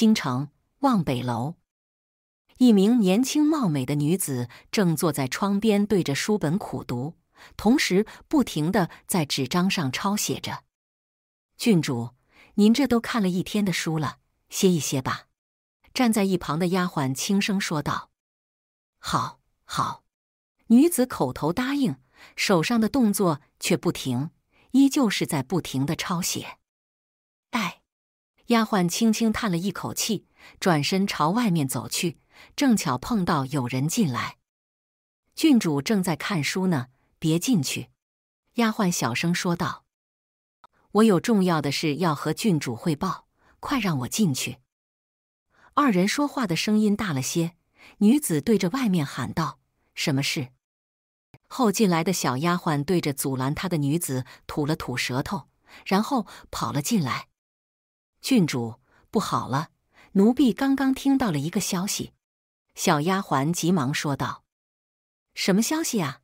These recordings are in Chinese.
京城望北楼，一名年轻貌美的女子正坐在窗边，对着书本苦读，同时不停的在纸张上抄写着。郡主，您这都看了一天的书了，歇一歇吧。站在一旁的丫鬟轻声说道：“好，好。”女子口头答应，手上的动作却不停，依旧是在不停的抄写。哎。丫鬟轻轻叹了一口气，转身朝外面走去，正巧碰到有人进来。郡主正在看书呢，别进去！丫鬟小声说道：“我有重要的事要和郡主汇报，快让我进去。”二人说话的声音大了些，女子对着外面喊道：“什么事？”后进来的小丫鬟对着阻拦她的女子吐了吐舌头，然后跑了进来。郡主，不好了！奴婢刚刚听到了一个消息。”小丫鬟急忙说道。“什么消息啊？”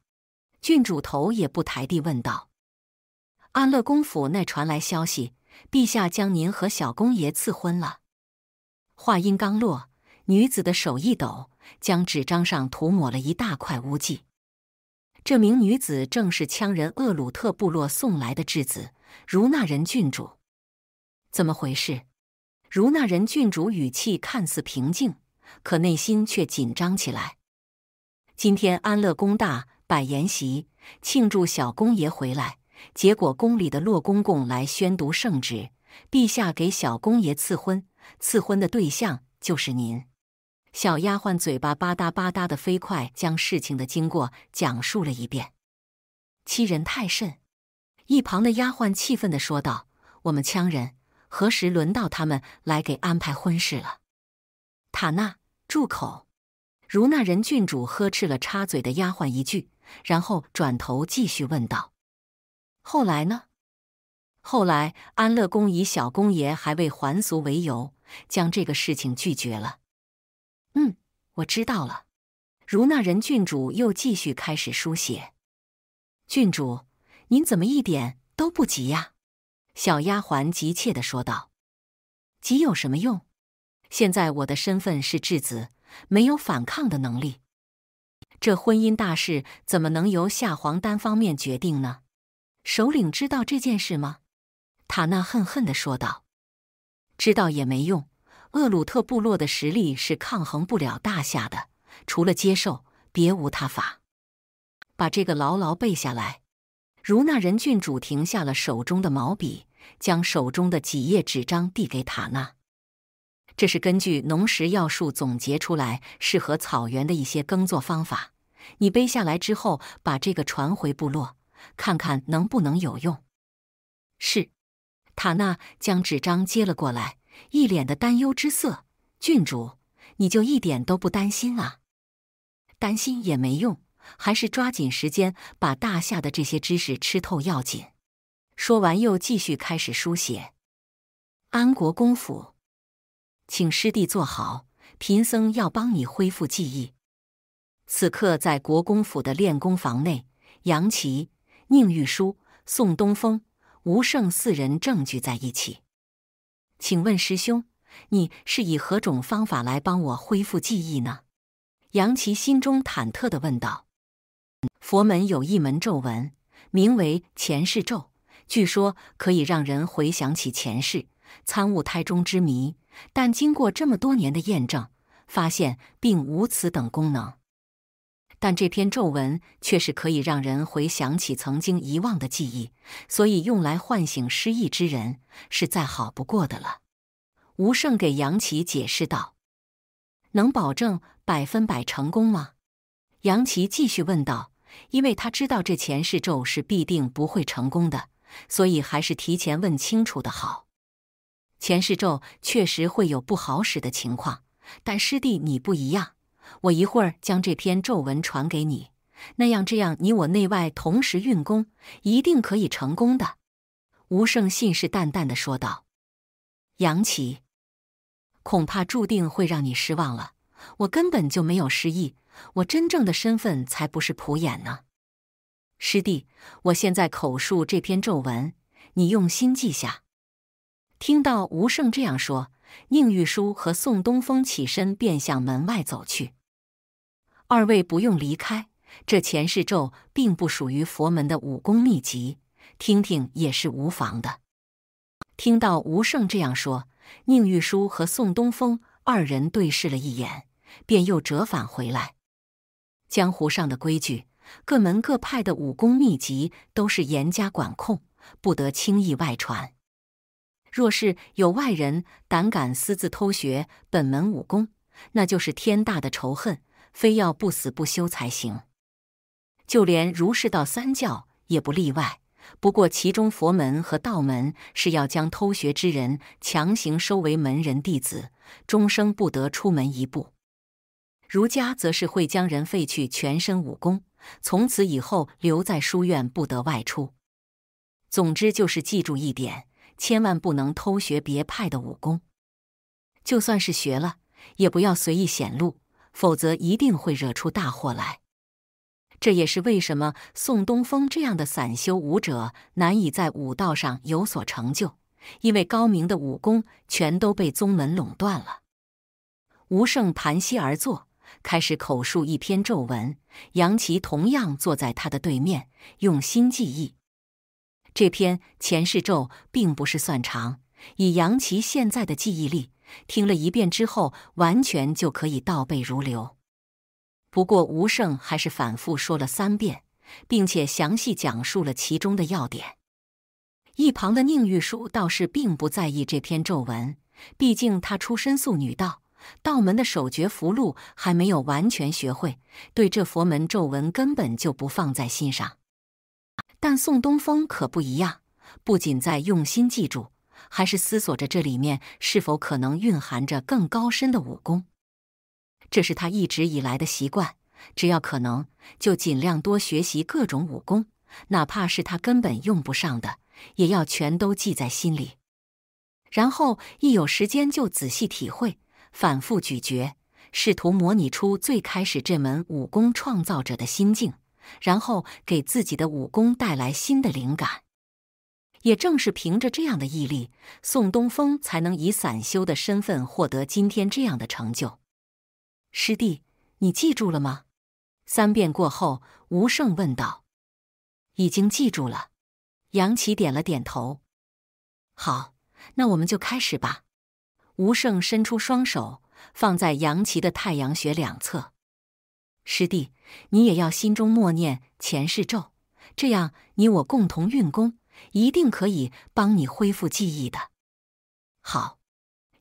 郡主头也不抬地问道。“安乐公府那传来消息，陛下将您和小公爷赐婚了。”话音刚落，女子的手一抖，将纸张上涂抹了一大块污迹。这名女子正是羌人厄鲁特部落送来的质子，如那人郡主。怎么回事？如那人郡主语气看似平静，可内心却紧张起来。今天安乐宫大摆筵席，庆祝小公爷回来，结果宫里的洛公公来宣读圣旨，陛下给小公爷赐婚，赐婚的对象就是您。小丫鬟嘴巴吧嗒吧嗒的飞快将事情的经过讲述了一遍。欺人太甚！一旁的丫鬟气愤的说道：“我们羌人。”何时轮到他们来给安排婚事了？塔纳，住口！如那人郡主呵斥了插嘴的丫鬟一句，然后转头继续问道：“后来呢？”“后来，安乐公以小公爷还未还俗为由，将这个事情拒绝了。”“嗯，我知道了。”如那人郡主又继续开始书写。“郡主，您怎么一点都不急呀？”小丫鬟急切的说道：“急有什么用？现在我的身份是质子，没有反抗的能力。这婚姻大事怎么能由夏皇单方面决定呢？首领知道这件事吗？”塔纳恨恨的说道：“知道也没用，厄鲁特部落的实力是抗衡不了大夏的，除了接受，别无他法。把这个牢牢背下来。”如那仁郡主停下了手中的毛笔，将手中的几页纸张递给塔纳。这是根据农时要术总结出来适合草原的一些耕作方法，你背下来之后把这个传回部落，看看能不能有用。是，塔纳将纸张接了过来，一脸的担忧之色。郡主，你就一点都不担心啊？担心也没用。还是抓紧时间把大夏的这些知识吃透要紧。说完，又继续开始书写。安国公府，请师弟坐好，贫僧要帮你恢复记忆。此刻，在国公府的练功房内，杨琪、宁玉书、宋东风、吴胜四人正聚在一起。请问师兄，你是以何种方法来帮我恢复记忆呢？杨琪心中忐忑的问道。佛门有一门咒文，名为前世咒，据说可以让人回想起前世，参悟胎中之谜。但经过这么多年的验证，发现并无此等功能。但这篇咒文却是可以让人回想起曾经遗忘的记忆，所以用来唤醒失忆之人是再好不过的了。吴胜给杨奇解释道：“能保证百分百成功吗？”杨奇继续问道：“因为他知道这前世咒是必定不会成功的，所以还是提前问清楚的好。前世咒确实会有不好使的情况，但师弟你不一样。我一会儿将这篇咒文传给你，那样这样你我内外同时运功，一定可以成功的。”吴胜信誓旦旦的说道：“杨奇，恐怕注定会让你失望了。”我根本就没有失忆，我真正的身份才不是普眼呢。师弟，我现在口述这篇咒文，你用心记下。听到吴胜这样说，宁玉书和宋东风起身便向门外走去。二位不用离开，这前世咒并不属于佛门的武功秘籍，听听也是无妨的。听到吴胜这样说，宁玉书和宋东风。二人对视了一眼，便又折返回来。江湖上的规矩，各门各派的武功秘籍都是严加管控，不得轻易外传。若是有外人胆敢私自偷学本门武功，那就是天大的仇恨，非要不死不休才行。就连儒释道三教也不例外。不过，其中佛门和道门是要将偷学之人强行收为门人弟子，终生不得出门一步；儒家则是会将人废去全身武功，从此以后留在书院不得外出。总之，就是记住一点：千万不能偷学别派的武功，就算是学了，也不要随意显露，否则一定会惹出大祸来。这也是为什么宋东风这样的散修武者难以在武道上有所成就，因为高明的武功全都被宗门垄断了。吴胜盘膝而坐，开始口述一篇咒文。杨奇同样坐在他的对面，用心记忆。这篇前世咒并不是算长，以杨奇现在的记忆力，听了一遍之后，完全就可以倒背如流。不过吴胜还是反复说了三遍，并且详细讲述了其中的要点。一旁的宁玉书倒是并不在意这篇咒文，毕竟他出身素女道，道门的手诀符箓还没有完全学会，对这佛门咒文根本就不放在心上。但宋东风可不一样，不仅在用心记住，还是思索着这里面是否可能蕴含着更高深的武功。这是他一直以来的习惯，只要可能，就尽量多学习各种武功，哪怕是他根本用不上的，也要全都记在心里。然后一有时间就仔细体会，反复咀嚼，试图模拟出最开始这门武功创造者的心境，然后给自己的武功带来新的灵感。也正是凭着这样的毅力，宋东风才能以散修的身份获得今天这样的成就。师弟，你记住了吗？三遍过后，吴胜问道。已经记住了，杨奇点了点头。好，那我们就开始吧。吴胜伸出双手，放在杨奇的太阳穴两侧。师弟，你也要心中默念前世咒，这样你我共同运功，一定可以帮你恢复记忆的。好，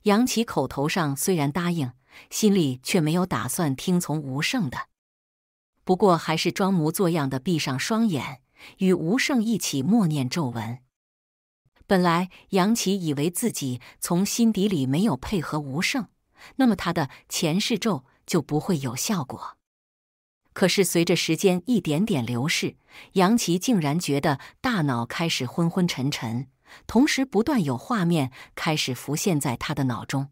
杨奇口头上虽然答应。心里却没有打算听从吴胜的，不过还是装模作样的闭上双眼，与吴胜一起默念咒文。本来杨奇以为自己从心底里没有配合吴胜，那么他的前世咒就不会有效果。可是随着时间一点点流逝，杨奇竟然觉得大脑开始昏昏沉沉，同时不断有画面开始浮现在他的脑中。